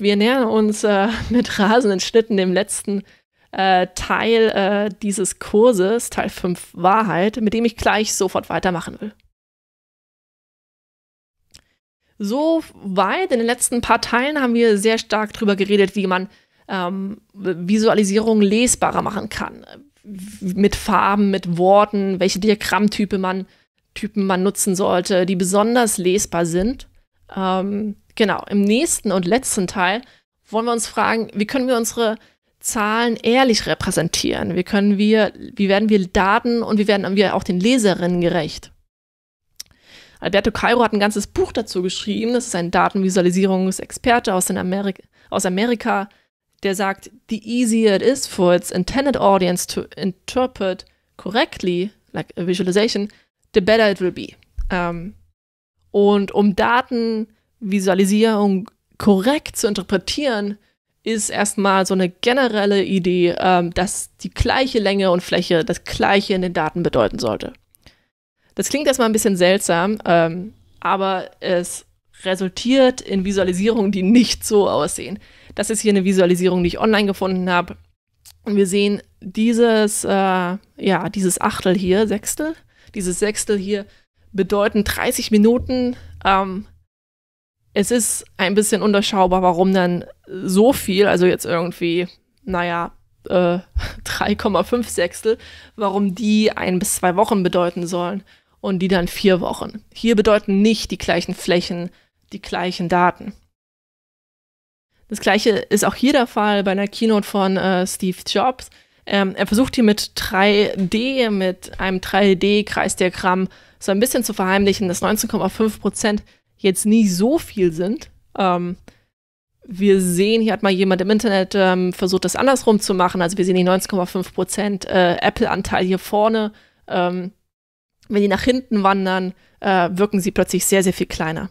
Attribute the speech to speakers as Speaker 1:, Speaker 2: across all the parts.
Speaker 1: Wir nähern uns äh, mit rasenden Schnitten dem letzten äh, Teil äh, dieses Kurses, Teil 5 Wahrheit, mit dem ich gleich sofort weitermachen will. So weit in den letzten paar Teilen haben wir sehr stark darüber geredet, wie man ähm, Visualisierung lesbarer machen kann. Mit Farben, mit Worten, welche Diagrammtypen man, Typen man nutzen sollte, die besonders lesbar sind. Ähm, Genau, im nächsten und letzten Teil wollen wir uns fragen, wie können wir unsere Zahlen ehrlich repräsentieren? Wie können wir, wie werden wir Daten und wie werden wir auch den Leserinnen gerecht? Alberto Cairo hat ein ganzes Buch dazu geschrieben. Das ist ein Datenvisualisierungsexperte aus, Ameri aus Amerika, der sagt, the easier it is for its intended audience to interpret correctly, like a visualization, the better it will be. Ähm, und um Daten Visualisierung korrekt zu interpretieren, ist erstmal so eine generelle Idee, ähm, dass die gleiche Länge und Fläche das gleiche in den Daten bedeuten sollte. Das klingt erstmal ein bisschen seltsam, ähm, aber es resultiert in Visualisierungen, die nicht so aussehen. Das ist hier eine Visualisierung, die ich online gefunden habe. Und wir sehen dieses, äh, ja, dieses Achtel hier, Sechstel, dieses Sechstel hier bedeuten 30 Minuten ähm, es ist ein bisschen unterschaubar, warum dann so viel, also jetzt irgendwie, naja, äh, 3,5 Sechstel, warum die ein bis zwei Wochen bedeuten sollen und die dann vier Wochen. Hier bedeuten nicht die gleichen Flächen die gleichen Daten. Das gleiche ist auch hier der Fall bei einer Keynote von äh, Steve Jobs. Ähm, er versucht hier mit 3D, mit einem 3D-Kreisdiagramm so ein bisschen zu verheimlichen, dass 19,5 Prozent jetzt nicht so viel sind. Ähm, wir sehen, hier hat mal jemand im Internet ähm, versucht, das andersrum zu machen. Also wir sehen die 19,5 Prozent äh, Apple-Anteil hier vorne. Ähm, wenn die nach hinten wandern, äh, wirken sie plötzlich sehr, sehr viel kleiner.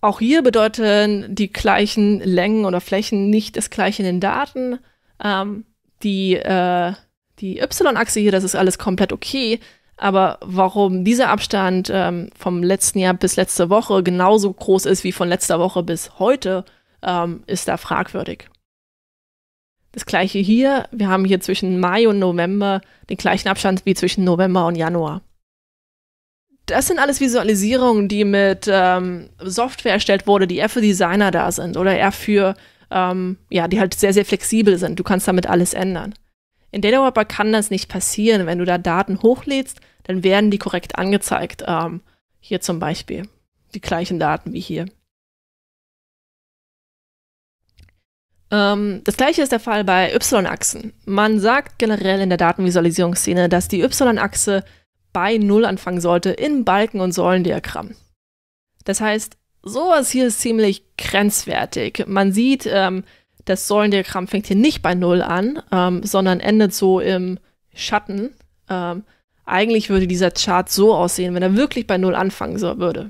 Speaker 1: Auch hier bedeuten die gleichen Längen oder Flächen nicht das gleiche in den Daten. Ähm, die äh, die Y-Achse hier, das ist alles komplett okay. Aber warum dieser Abstand ähm, vom letzten Jahr bis letzte Woche genauso groß ist wie von letzter Woche bis heute, ähm, ist da fragwürdig. Das gleiche hier, wir haben hier zwischen Mai und November den gleichen Abstand wie zwischen November und Januar. Das sind alles Visualisierungen, die mit ähm, Software erstellt wurde, die eher für Designer da sind oder eher für, ähm, ja, die halt sehr, sehr flexibel sind. Du kannst damit alles ändern. In Data Wrapper kann das nicht passieren. Wenn du da Daten hochlädst, dann werden die korrekt angezeigt. Ähm, hier zum Beispiel die gleichen Daten wie hier. Ähm, das gleiche ist der Fall bei Y-Achsen. Man sagt generell in der Datenvisualisierungsszene, dass die Y-Achse bei 0 anfangen sollte in Balken- und Säulendiagramm. Das heißt, sowas hier ist ziemlich grenzwertig. Man sieht, ähm, das Säulendiagramm fängt hier nicht bei Null an, ähm, sondern endet so im Schatten. Ähm, eigentlich würde dieser Chart so aussehen, wenn er wirklich bei Null anfangen soll, würde.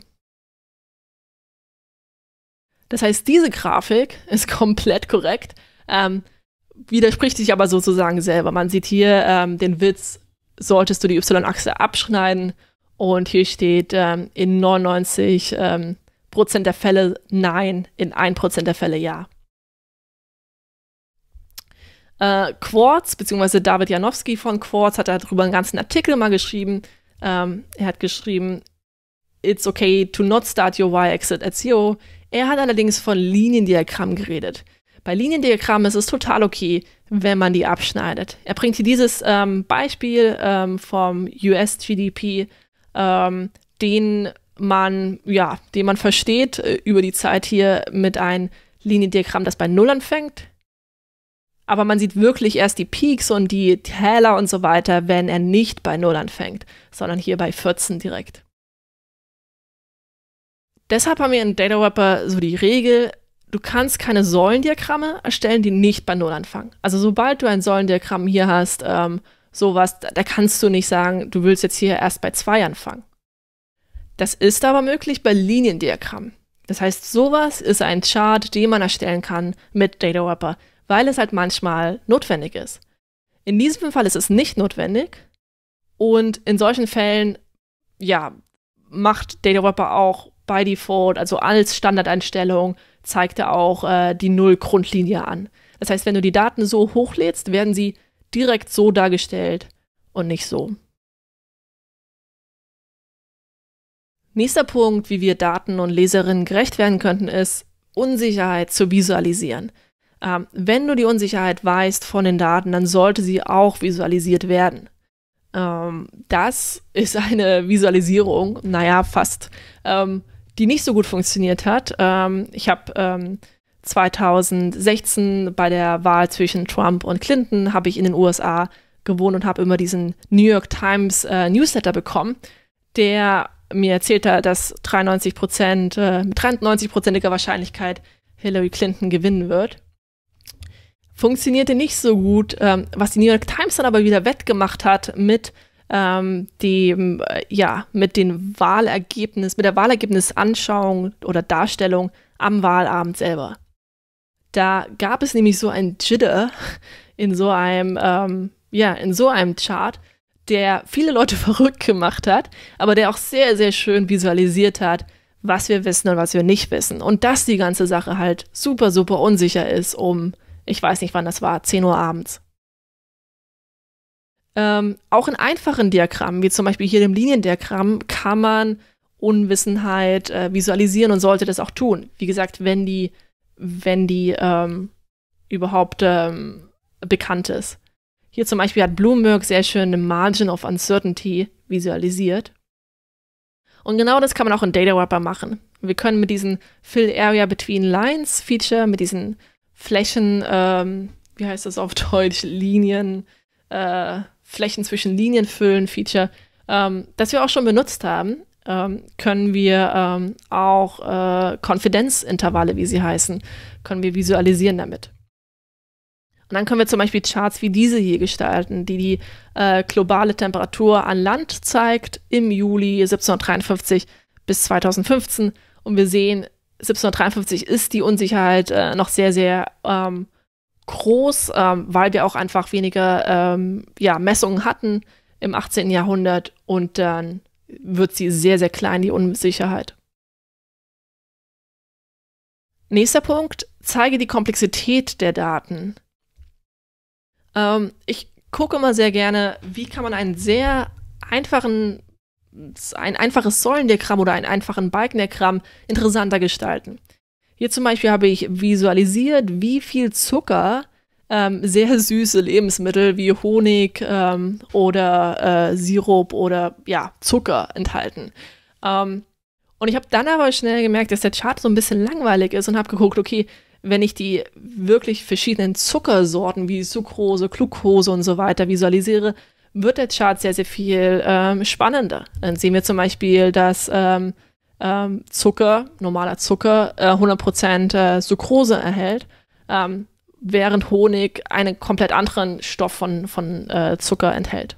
Speaker 1: Das heißt, diese Grafik ist komplett korrekt, ähm, widerspricht sich aber sozusagen selber. Man sieht hier ähm, den Witz, solltest du die Y-Achse abschneiden und hier steht ähm, in 99 ähm, Prozent der Fälle nein, in 1% der Fälle ja. Äh, Quartz, beziehungsweise David Janowski von Quartz, hat darüber einen ganzen Artikel mal geschrieben. Ähm, er hat geschrieben, It's okay to not start your Y-Exit at zero. Er hat allerdings von Liniendiagrammen geredet. Bei Liniendiagrammen ist es total okay, wenn man die abschneidet. Er bringt hier dieses ähm, Beispiel ähm, vom US-GDP, ähm, den man, ja, den man versteht äh, über die Zeit hier mit einem Liniendiagramm, das bei Null anfängt, aber man sieht wirklich erst die Peaks und die Täler und so weiter, wenn er nicht bei Null anfängt, sondern hier bei 14 direkt. Deshalb haben wir in DataWrapper so die Regel, du kannst keine Säulendiagramme erstellen, die nicht bei Null anfangen. Also sobald du ein Säulendiagramm hier hast, ähm, sowas, da kannst du nicht sagen, du willst jetzt hier erst bei 2 anfangen. Das ist aber möglich bei Liniendiagrammen. Das heißt, sowas ist ein Chart, den man erstellen kann mit DataWrapper weil es halt manchmal notwendig ist. In diesem Fall ist es nicht notwendig und in solchen Fällen, ja, macht Data Wrapper auch by default, also als Standardeinstellung, zeigt er auch äh, die Null-Grundlinie an. Das heißt, wenn du die Daten so hochlädst, werden sie direkt so dargestellt und nicht so. Nächster Punkt, wie wir Daten und Leserinnen gerecht werden könnten, ist, Unsicherheit zu visualisieren. Ähm, wenn du die Unsicherheit weißt von den Daten, dann sollte sie auch visualisiert werden. Ähm, das ist eine Visualisierung, naja, fast, ähm, die nicht so gut funktioniert hat. Ähm, ich habe ähm, 2016 bei der Wahl zwischen Trump und Clinton habe ich in den USA gewohnt und habe immer diesen New York Times äh, Newsletter bekommen, der mir erzählt hat, dass 93 Prozent, äh, mit 93 Prozentiger Wahrscheinlichkeit Hillary Clinton gewinnen wird funktionierte nicht so gut, ähm, was die New York Times dann aber wieder wettgemacht hat mit ähm, dem, äh, ja, mit den Wahlergebnis, mit der Wahlergebnisanschauung oder Darstellung am Wahlabend selber. Da gab es nämlich so ein Jitter in so einem, ähm, ja, in so einem Chart, der viele Leute verrückt gemacht hat, aber der auch sehr, sehr schön visualisiert hat, was wir wissen und was wir nicht wissen. Und dass die ganze Sache halt super, super unsicher ist um ich weiß nicht, wann das war, 10 Uhr abends. Ähm, auch in einfachen Diagrammen, wie zum Beispiel hier im Liniendiagramm, kann man Unwissenheit äh, visualisieren und sollte das auch tun. Wie gesagt, wenn die, wenn die ähm, überhaupt ähm, bekannt ist. Hier zum Beispiel hat Bloomberg sehr schön eine Margin of Uncertainty visualisiert. Und genau das kann man auch in Data Wrapper machen. Wir können mit diesem Fill Area Between Lines Feature, mit diesen Flächen, ähm, wie heißt das auf Deutsch, Linien, äh, Flächen zwischen Linien füllen Feature, ähm, das wir auch schon benutzt haben, ähm, können wir ähm, auch äh, Konfidenzintervalle, wie sie heißen, können wir visualisieren damit. Und dann können wir zum Beispiel Charts wie diese hier gestalten, die die äh, globale Temperatur an Land zeigt im Juli 1753 bis 2015. Und wir sehen, 1753 ist die Unsicherheit äh, noch sehr, sehr ähm, groß, ähm, weil wir auch einfach weniger ähm, ja, Messungen hatten im 18. Jahrhundert und dann wird sie sehr, sehr klein, die Unsicherheit. Nächster Punkt, zeige die Komplexität der Daten. Ähm, ich gucke immer sehr gerne, wie kann man einen sehr einfachen ein einfaches Säulendiagramm oder einen einfachen Balkendiagramm interessanter gestalten. Hier zum Beispiel habe ich visualisiert, wie viel Zucker ähm, sehr süße Lebensmittel wie Honig ähm, oder äh, Sirup oder ja, Zucker enthalten. Ähm, und ich habe dann aber schnell gemerkt, dass der Chart so ein bisschen langweilig ist und habe geguckt, okay, wenn ich die wirklich verschiedenen Zuckersorten wie Sucrose, Glucose und so weiter visualisiere, wird der Chart sehr, sehr viel ähm, spannender. Dann sehen wir zum Beispiel, dass ähm, ähm, Zucker, normaler Zucker, äh, 100% äh, Sucrose erhält, ähm, während Honig einen komplett anderen Stoff von, von äh, Zucker enthält.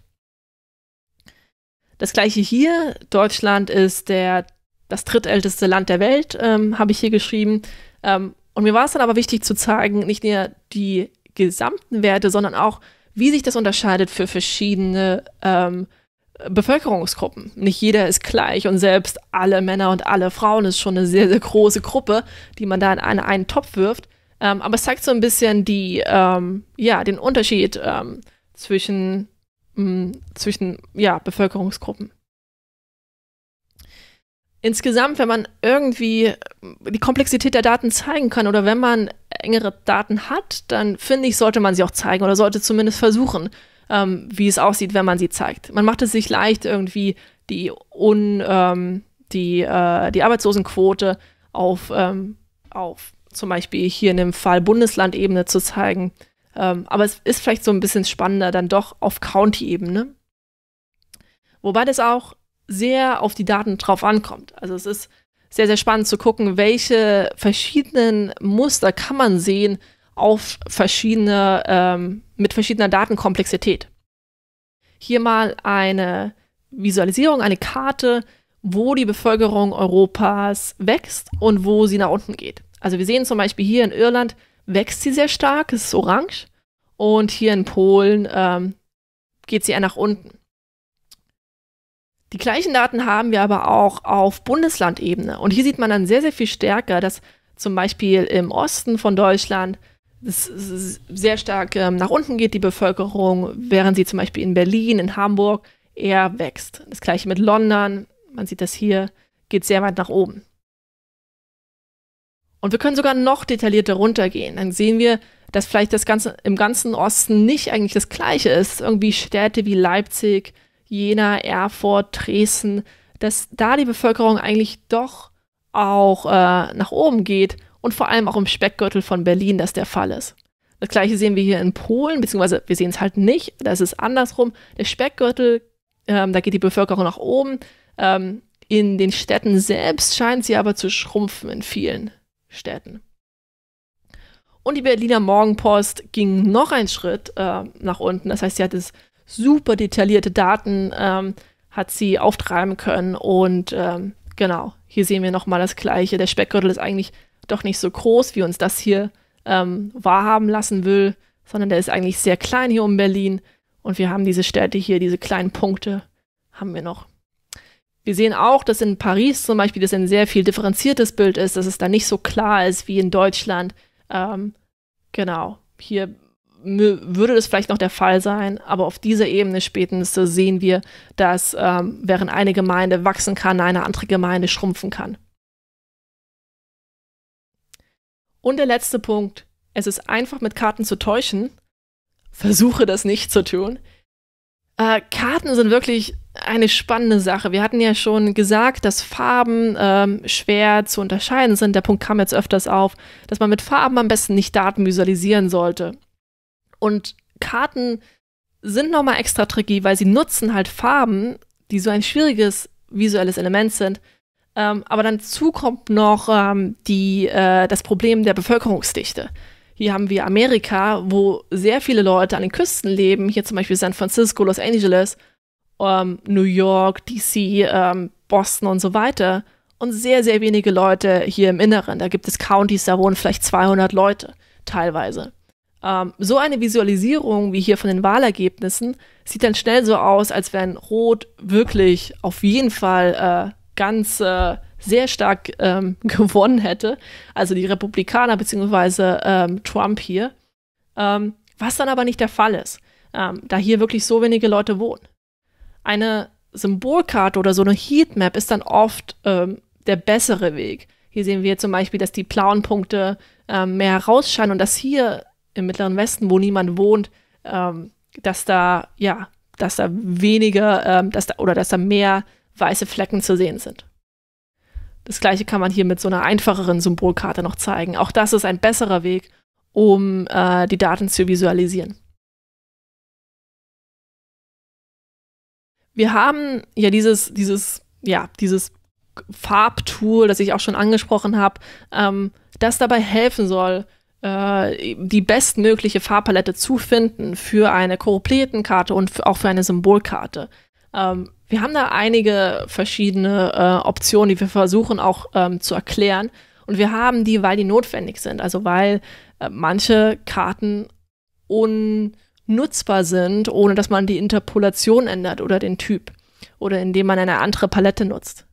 Speaker 1: Das gleiche hier, Deutschland ist der, das drittälteste Land der Welt, ähm, habe ich hier geschrieben. Ähm, und mir war es dann aber wichtig zu zeigen, nicht nur die gesamten Werte, sondern auch, wie sich das unterscheidet für verschiedene ähm, Bevölkerungsgruppen. Nicht jeder ist gleich und selbst alle Männer und alle Frauen ist schon eine sehr, sehr große Gruppe, die man da in einen, einen Topf wirft. Ähm, aber es zeigt so ein bisschen die, ähm, ja, den Unterschied ähm, zwischen, mh, mm, zwischen ja, Bevölkerungsgruppen. Insgesamt, wenn man irgendwie die Komplexität der Daten zeigen kann oder wenn man engere Daten hat, dann finde ich, sollte man sie auch zeigen oder sollte zumindest versuchen, ähm, wie es aussieht, wenn man sie zeigt. Man macht es sich leicht, irgendwie die, un, ähm, die, äh, die Arbeitslosenquote auf, ähm, auf zum Beispiel hier in dem Fall Bundeslandebene zu zeigen. Ähm, aber es ist vielleicht so ein bisschen spannender dann doch auf County-Ebene. Wobei das auch sehr auf die Daten drauf ankommt. Also es ist sehr, sehr spannend zu gucken, welche verschiedenen Muster kann man sehen auf verschiedene, ähm, mit verschiedener Datenkomplexität. Hier mal eine Visualisierung, eine Karte, wo die Bevölkerung Europas wächst und wo sie nach unten geht. Also wir sehen zum Beispiel hier in Irland wächst sie sehr stark, es ist orange, und hier in Polen ähm, geht sie eher nach unten. Die gleichen Daten haben wir aber auch auf Bundeslandebene. Und hier sieht man dann sehr, sehr viel stärker, dass zum Beispiel im Osten von Deutschland es sehr stark ähm, nach unten geht, die Bevölkerung, während sie zum Beispiel in Berlin, in Hamburg eher wächst. Das gleiche mit London, man sieht das hier, geht sehr weit nach oben. Und wir können sogar noch detaillierter runtergehen. Dann sehen wir, dass vielleicht das Ganze im ganzen Osten nicht eigentlich das gleiche ist. Irgendwie Städte wie Leipzig, Jena, Erfurt, Dresden, dass da die Bevölkerung eigentlich doch auch äh, nach oben geht und vor allem auch im Speckgürtel von Berlin das der Fall ist. Das gleiche sehen wir hier in Polen, beziehungsweise wir sehen es halt nicht, das ist andersrum. Der Speckgürtel, ähm, da geht die Bevölkerung nach oben. Ähm, in den Städten selbst scheint sie aber zu schrumpfen in vielen Städten. Und die Berliner Morgenpost ging noch einen Schritt äh, nach unten. Das heißt, sie hat es super detaillierte Daten ähm, hat sie auftreiben können. Und ähm, genau, hier sehen wir nochmal das Gleiche. Der Speckgürtel ist eigentlich doch nicht so groß, wie uns das hier ähm, wahrhaben lassen will, sondern der ist eigentlich sehr klein hier um Berlin. Und wir haben diese Städte hier, diese kleinen Punkte haben wir noch. Wir sehen auch, dass in Paris zum Beispiel das ein sehr viel differenziertes Bild ist, dass es da nicht so klar ist wie in Deutschland. Ähm, genau, hier würde das vielleicht noch der Fall sein, aber auf dieser Ebene spätestens sehen wir, dass ähm, während eine Gemeinde wachsen kann, eine andere Gemeinde schrumpfen kann. Und der letzte Punkt, es ist einfach mit Karten zu täuschen. Versuche das nicht zu tun. Äh, Karten sind wirklich eine spannende Sache. Wir hatten ja schon gesagt, dass Farben ähm, schwer zu unterscheiden sind. Der Punkt kam jetzt öfters auf, dass man mit Farben am besten nicht Daten visualisieren sollte. Und Karten sind nochmal extra tricky, weil sie nutzen halt Farben, die so ein schwieriges visuelles Element sind. Ähm, aber dann zukommt noch ähm, die, äh, das Problem der Bevölkerungsdichte. Hier haben wir Amerika, wo sehr viele Leute an den Küsten leben. Hier zum Beispiel San Francisco, Los Angeles, ähm, New York, DC, ähm, Boston und so weiter. Und sehr, sehr wenige Leute hier im Inneren. Da gibt es Countys, da wohnen vielleicht 200 Leute teilweise. Ähm, so eine Visualisierung wie hier von den Wahlergebnissen sieht dann schnell so aus, als wären Rot wirklich auf jeden Fall äh, ganz äh, sehr stark ähm, gewonnen hätte. Also die Republikaner beziehungsweise ähm, Trump hier. Ähm, was dann aber nicht der Fall ist, ähm, da hier wirklich so wenige Leute wohnen. Eine Symbolkarte oder so eine Heatmap ist dann oft ähm, der bessere Weg. Hier sehen wir zum Beispiel, dass die blauen Punkte äh, mehr herausscheinen und dass hier im Mittleren Westen, wo niemand wohnt, ähm, dass da, ja, dass da weniger, ähm, dass da, oder dass da mehr weiße Flecken zu sehen sind. Das gleiche kann man hier mit so einer einfacheren Symbolkarte noch zeigen. Auch das ist ein besserer Weg, um äh, die Daten zu visualisieren. Wir haben ja dieses, dieses, ja, dieses Farbtool, das ich auch schon angesprochen habe, ähm, das dabei helfen soll, äh, die bestmögliche Farbpalette zu finden für eine Choropleten-Karte und auch für eine Symbolkarte. Ähm, wir haben da einige verschiedene äh, Optionen, die wir versuchen auch ähm, zu erklären. Und wir haben die, weil die notwendig sind. Also weil äh, manche Karten unnutzbar sind, ohne dass man die Interpolation ändert oder den Typ. Oder indem man eine andere Palette nutzt.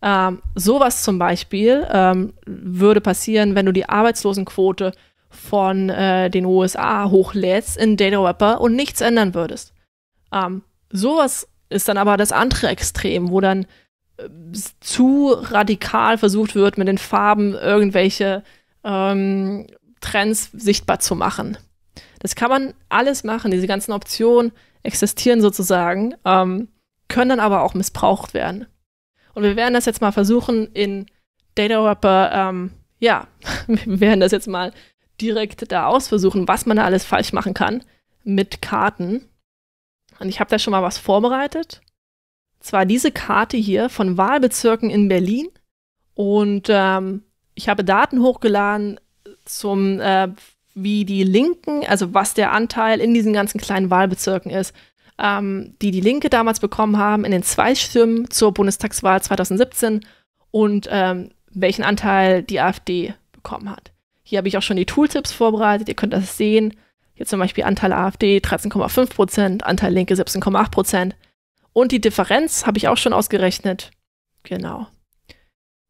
Speaker 1: Ähm, sowas zum Beispiel ähm, würde passieren, wenn du die Arbeitslosenquote von äh, den USA hochlädst in DataWrapper und nichts ändern würdest. Ähm, sowas ist dann aber das andere Extrem, wo dann äh, zu radikal versucht wird, mit den Farben irgendwelche ähm, Trends sichtbar zu machen. Das kann man alles machen, diese ganzen Optionen existieren sozusagen, ähm, können dann aber auch missbraucht werden. Und wir werden das jetzt mal versuchen, in DataWrapper, ähm, ja, wir werden das jetzt mal direkt da ausversuchen, was man da alles falsch machen kann mit Karten. Und ich habe da schon mal was vorbereitet. Zwar diese Karte hier von Wahlbezirken in Berlin. Und ähm, ich habe Daten hochgeladen zum, äh, wie die Linken, also was der Anteil in diesen ganzen kleinen Wahlbezirken ist ähm, die die Linke damals bekommen haben in den zwei Stimmen zur Bundestagswahl 2017 und ähm, welchen Anteil die AfD bekommen hat. Hier habe ich auch schon die Tooltips vorbereitet, ihr könnt das sehen. Hier zum Beispiel Anteil AfD 13,5%, Anteil Linke 17,8%. Und die Differenz habe ich auch schon ausgerechnet. Genau.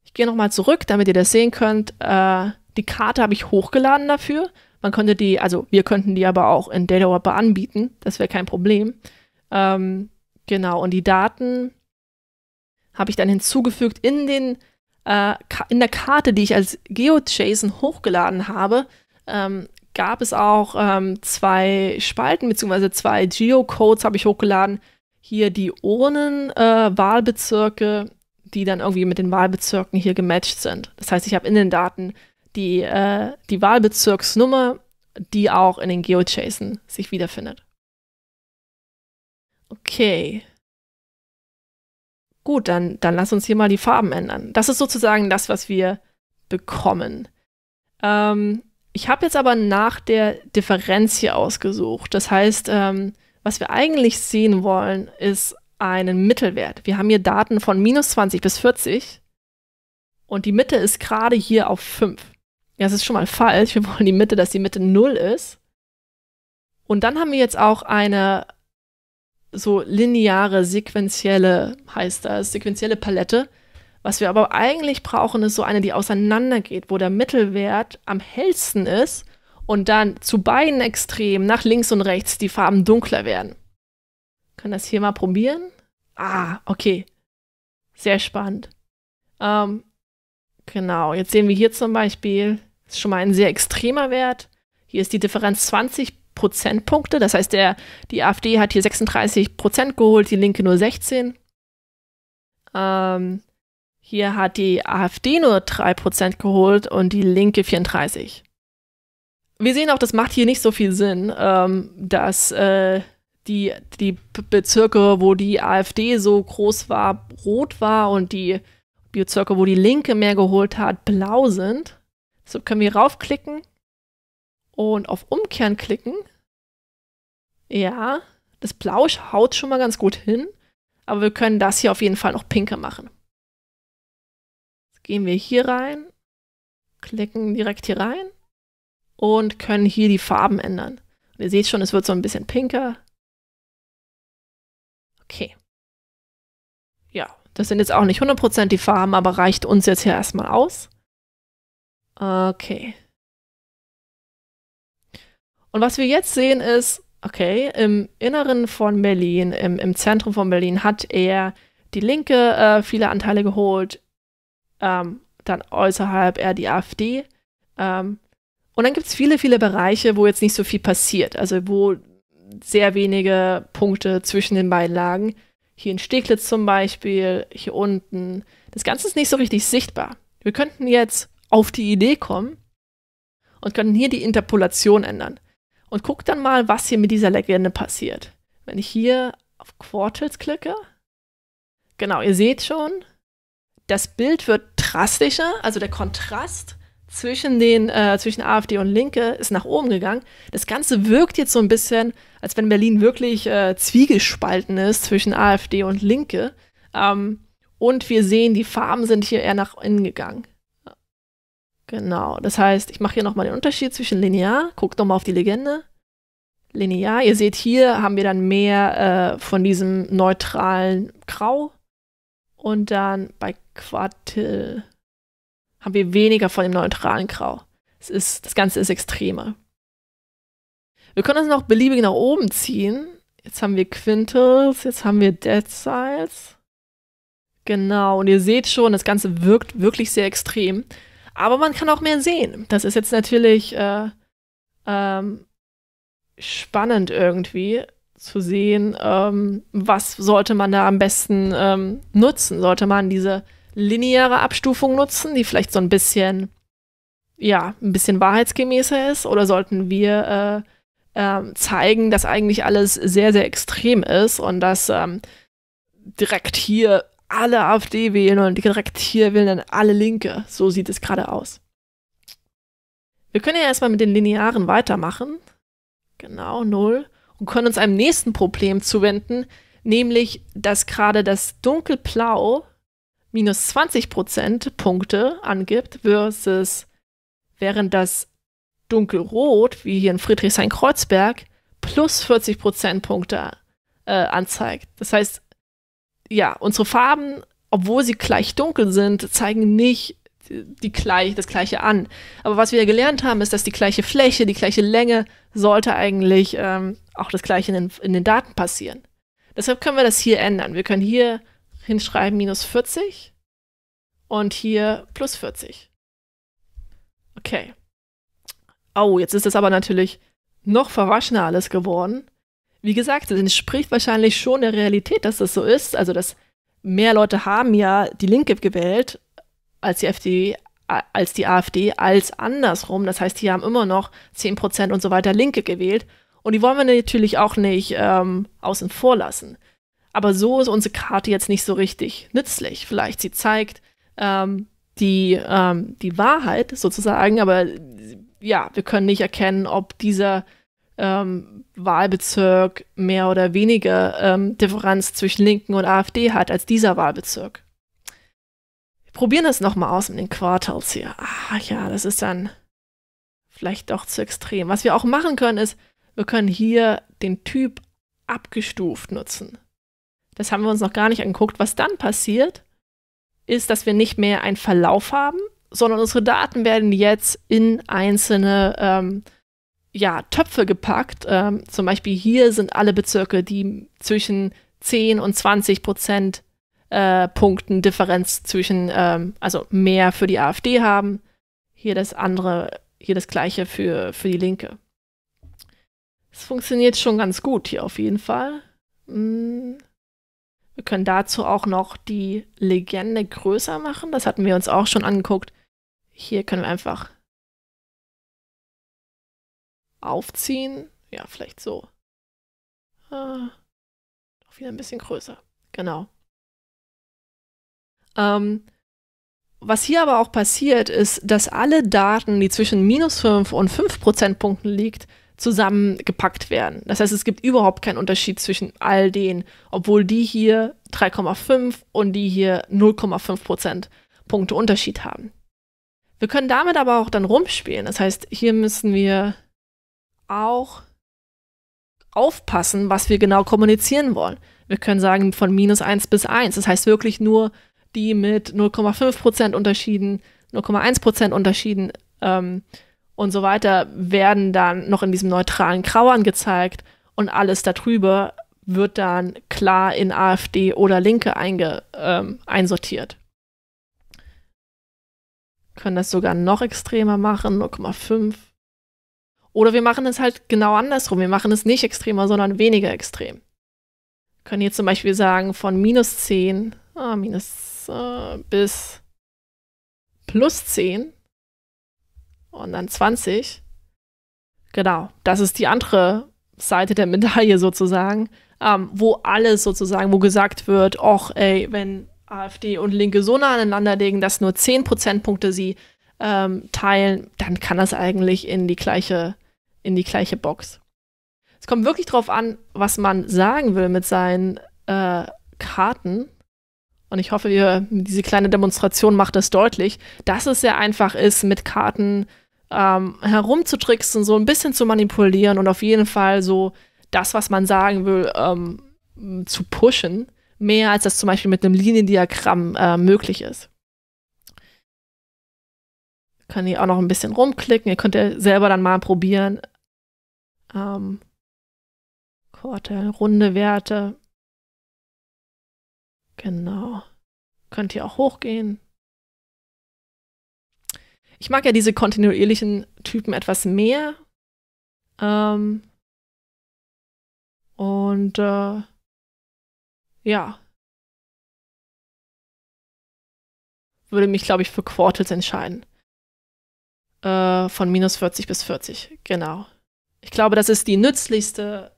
Speaker 1: Ich gehe nochmal zurück, damit ihr das sehen könnt. Äh, die Karte habe ich hochgeladen dafür. Man könnte die, also wir könnten die aber auch in DataWrapper anbieten, das wäre kein Problem. Ähm, genau, und die Daten habe ich dann hinzugefügt in, den, äh, in der Karte, die ich als GeoJSON hochgeladen habe, ähm, gab es auch ähm, zwei Spalten beziehungsweise zwei Geocodes habe ich hochgeladen. Hier die Urnen äh, die dann irgendwie mit den Wahlbezirken hier gematcht sind. Das heißt, ich habe in den Daten die, äh, die Wahlbezirksnummer, die auch in den GeoJSON sich wiederfindet. Okay. Gut, dann, dann lass uns hier mal die Farben ändern. Das ist sozusagen das, was wir bekommen. Ähm, ich habe jetzt aber nach der Differenz hier ausgesucht. Das heißt, ähm, was wir eigentlich sehen wollen, ist einen Mittelwert. Wir haben hier Daten von minus 20 bis 40 und die Mitte ist gerade hier auf 5. Ja, es ist schon mal falsch. Wir wollen die Mitte, dass die Mitte 0 ist. Und dann haben wir jetzt auch eine so lineare, sequentielle, heißt das, sequentielle Palette. Was wir aber eigentlich brauchen, ist so eine, die auseinandergeht, wo der Mittelwert am hellsten ist und dann zu beiden Extremen, nach links und rechts, die Farben dunkler werden. Kann das hier mal probieren? Ah, okay. Sehr spannend. Ähm, genau, jetzt sehen wir hier zum Beispiel das ist schon mal ein sehr extremer Wert. Hier ist die Differenz 20 Prozentpunkte. Das heißt, der, die AfD hat hier 36 Prozent geholt, die Linke nur 16. Ähm, hier hat die AfD nur 3 Prozent geholt und die Linke 34. Wir sehen auch, das macht hier nicht so viel Sinn, ähm, dass äh, die, die Bezirke, wo die AfD so groß war, rot war und die Bezirke, wo die Linke mehr geholt hat, blau sind. So können wir raufklicken und auf Umkehren klicken. Ja, das Blau haut schon mal ganz gut hin, aber wir können das hier auf jeden Fall noch pinker machen. Jetzt gehen wir hier rein, klicken direkt hier rein und können hier die Farben ändern. Und ihr seht schon, es wird so ein bisschen pinker. Okay. Ja, das sind jetzt auch nicht 100% die Farben, aber reicht uns jetzt hier erstmal aus. Okay. Und was wir jetzt sehen ist, okay, im Inneren von Berlin, im, im Zentrum von Berlin hat er die Linke äh, viele Anteile geholt, ähm, dann außerhalb eher die AfD. Ähm, und dann gibt es viele, viele Bereiche, wo jetzt nicht so viel passiert, also wo sehr wenige Punkte zwischen den beiden lagen. Hier in Steglitz zum Beispiel, hier unten. Das Ganze ist nicht so richtig sichtbar. Wir könnten jetzt auf die Idee kommen und können hier die Interpolation ändern. Und guck dann mal, was hier mit dieser Legende passiert. Wenn ich hier auf Quartals klicke, genau, ihr seht schon, das Bild wird drastischer, also der Kontrast zwischen den äh, zwischen AfD und Linke ist nach oben gegangen. Das Ganze wirkt jetzt so ein bisschen, als wenn Berlin wirklich äh, zwiegespalten ist zwischen AfD und Linke. Ähm, und wir sehen, die Farben sind hier eher nach innen gegangen. Genau, das heißt, ich mache hier nochmal den Unterschied zwischen linear, guckt nochmal auf die Legende. Linear, ihr seht hier, haben wir dann mehr äh, von diesem neutralen Grau. Und dann bei Quartil haben wir weniger von dem neutralen Grau. Es ist, das Ganze ist extremer. Wir können das noch beliebig nach oben ziehen. Jetzt haben wir Quintals, jetzt haben wir Deciles. Genau, und ihr seht schon, das Ganze wirkt wirklich sehr extrem. Aber man kann auch mehr sehen. Das ist jetzt natürlich äh, ähm, spannend irgendwie zu sehen, ähm, was sollte man da am besten ähm, nutzen. Sollte man diese lineare Abstufung nutzen, die vielleicht so ein bisschen, ja, ein bisschen wahrheitsgemäßer ist? Oder sollten wir äh, äh, zeigen, dass eigentlich alles sehr, sehr extrem ist und dass ähm, direkt hier alle AfD wählen und direkt hier wählen dann alle Linke. So sieht es gerade aus. Wir können ja erstmal mit den Linearen weitermachen. Genau, null. Und können uns einem nächsten Problem zuwenden, nämlich, dass gerade das dunkelblau minus 20 Punkte angibt versus während das dunkelrot, wie hier in Friedrichshain-Kreuzberg, plus 40 Prozent Punkte äh, anzeigt. Das heißt, ja, unsere Farben, obwohl sie gleich dunkel sind, zeigen nicht die gleich, das gleiche an. Aber was wir gelernt haben, ist, dass die gleiche Fläche, die gleiche Länge sollte eigentlich ähm, auch das gleiche in den, in den Daten passieren. Deshalb können wir das hier ändern. Wir können hier hinschreiben minus 40 und hier plus 40. Okay. Oh, jetzt ist das aber natürlich noch verwaschener alles geworden wie gesagt, das entspricht wahrscheinlich schon der Realität, dass das so ist. Also, dass mehr Leute haben ja die Linke gewählt als die FDP, als die AfD, als andersrum. Das heißt, die haben immer noch 10% und so weiter Linke gewählt. Und die wollen wir natürlich auch nicht ähm, außen vor lassen. Aber so ist unsere Karte jetzt nicht so richtig nützlich. Vielleicht sie zeigt ähm, die, ähm, die Wahrheit sozusagen, aber ja, wir können nicht erkennen, ob dieser ähm, Wahlbezirk mehr oder weniger ähm, Differenz zwischen Linken und AfD hat als dieser Wahlbezirk. Wir probieren das nochmal aus mit den Quartals hier. Ah ja, das ist dann vielleicht doch zu extrem. Was wir auch machen können, ist, wir können hier den Typ abgestuft nutzen. Das haben wir uns noch gar nicht angeguckt. Was dann passiert, ist, dass wir nicht mehr einen Verlauf haben, sondern unsere Daten werden jetzt in einzelne ähm, ja, Töpfe gepackt. Ähm, zum Beispiel hier sind alle Bezirke, die zwischen 10 und 20 Prozent äh, Punkten Differenz zwischen, ähm, also mehr für die AfD haben. Hier das andere, hier das gleiche für, für die Linke. Es funktioniert schon ganz gut hier auf jeden Fall. Hm. Wir können dazu auch noch die Legende größer machen. Das hatten wir uns auch schon angeguckt. Hier können wir einfach aufziehen. Ja, vielleicht so. Ah, auch wieder ein bisschen größer. Genau. Ähm, was hier aber auch passiert, ist, dass alle Daten, die zwischen minus 5 und 5 Prozentpunkten liegt, zusammengepackt werden. Das heißt, es gibt überhaupt keinen Unterschied zwischen all denen, obwohl die hier 3,5 und die hier 0,5 Prozentpunkte Unterschied haben. Wir können damit aber auch dann rumspielen. Das heißt, hier müssen wir auch aufpassen, was wir genau kommunizieren wollen. Wir können sagen von minus 1 bis 1. Das heißt wirklich nur die mit 0,5% Unterschieden, 0,1% Unterschieden ähm, und so weiter werden dann noch in diesem neutralen Grau angezeigt und alles darüber wird dann klar in AfD oder Linke einge, ähm, einsortiert. können das sogar noch extremer machen, 0,5 oder wir machen es halt genau andersrum. Wir machen es nicht extremer, sondern weniger extrem. Wir können hier zum Beispiel sagen, von minus 10 ah, minus, äh, bis plus 10 und dann 20. Genau, das ist die andere Seite der Medaille sozusagen, ähm, wo alles sozusagen, wo gesagt wird, ach ey, wenn AfD und Linke so nah aneinander legen, dass nur 10 Prozentpunkte sie ähm, teilen, dann kann das eigentlich in die gleiche in die gleiche Box. Es kommt wirklich darauf an, was man sagen will mit seinen äh, Karten. Und ich hoffe, ihr, diese kleine Demonstration macht das deutlich, dass es sehr einfach ist, mit Karten ähm, herumzutricksen, so ein bisschen zu manipulieren und auf jeden Fall so das, was man sagen will, ähm, zu pushen, mehr als das zum Beispiel mit einem Liniendiagramm äh, möglich ist. Kann ihr auch noch ein bisschen rumklicken, ihr könnt ja selber dann mal probieren, ähm, Quartal, runde Werte. Genau. Könnt ihr auch hochgehen. Ich mag ja diese kontinuierlichen Typen etwas mehr. Ähm, und äh, ja. Würde mich, glaube ich, für Quartals entscheiden. Äh, von minus 40 bis 40, genau. Ich glaube, das ist die nützlichste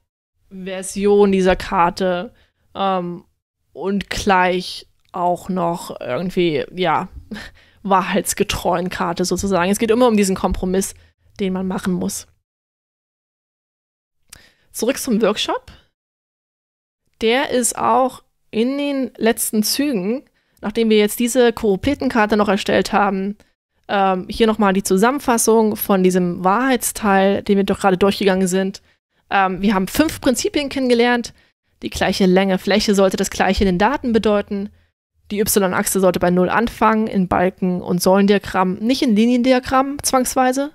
Speaker 1: Version dieser Karte ähm, und gleich auch noch irgendwie, ja, wahrheitsgetreuen Karte sozusagen. Es geht immer um diesen Kompromiss, den man machen muss. Zurück zum Workshop. Der ist auch in den letzten Zügen, nachdem wir jetzt diese Choropetenkarte noch erstellt haben, ähm, hier nochmal die Zusammenfassung von diesem Wahrheitsteil, den wir doch gerade durchgegangen sind. Ähm, wir haben fünf Prinzipien kennengelernt. Die gleiche Länge Fläche sollte das gleiche in den Daten bedeuten. Die Y-Achse sollte bei 0 anfangen, in Balken- und Säulendiagrammen, nicht in Liniendiagrammen zwangsweise.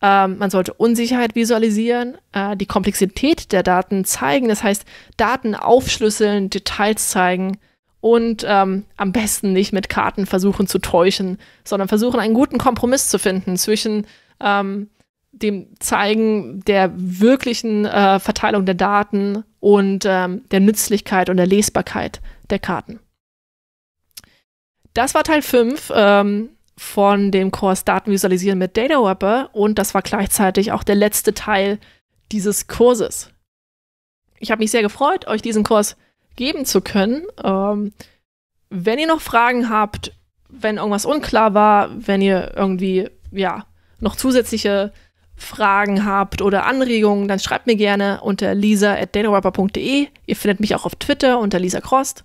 Speaker 1: Ähm, man sollte Unsicherheit visualisieren, äh, die Komplexität der Daten zeigen, das heißt Daten aufschlüsseln, Details zeigen, und ähm, am besten nicht mit Karten versuchen zu täuschen, sondern versuchen einen guten Kompromiss zu finden zwischen ähm, dem Zeigen der wirklichen äh, Verteilung der Daten und ähm, der Nützlichkeit und der Lesbarkeit der Karten. Das war Teil 5 ähm, von dem Kurs Daten visualisieren mit DataWrapper und das war gleichzeitig auch der letzte Teil dieses Kurses. Ich habe mich sehr gefreut, euch diesen Kurs zu geben zu können. Ähm, wenn ihr noch Fragen habt, wenn irgendwas unklar war, wenn ihr irgendwie, ja, noch zusätzliche Fragen habt oder Anregungen, dann schreibt mir gerne unter lisa.datarapper.de. Ihr findet mich auch auf Twitter unter Lisa Crost.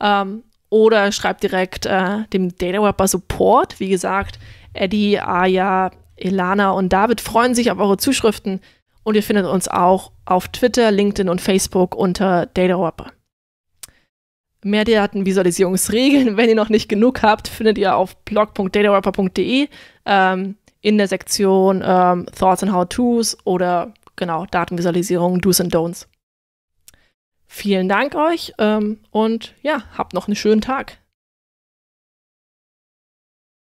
Speaker 1: Ähm, oder schreibt direkt äh, dem Datawrapper Support. Wie gesagt, Eddie, Aya, Elana und David freuen sich auf eure Zuschriften. Und ihr findet uns auch auf Twitter, LinkedIn und Facebook unter Datawrapper mehr Datenvisualisierungsregeln. Wenn ihr noch nicht genug habt, findet ihr auf blog.datawrapper.de ähm, in der Sektion ähm, Thoughts and How-Tos oder genau Datenvisualisierung, Do's and Don'ts. Vielen Dank euch ähm, und ja, habt noch einen schönen Tag.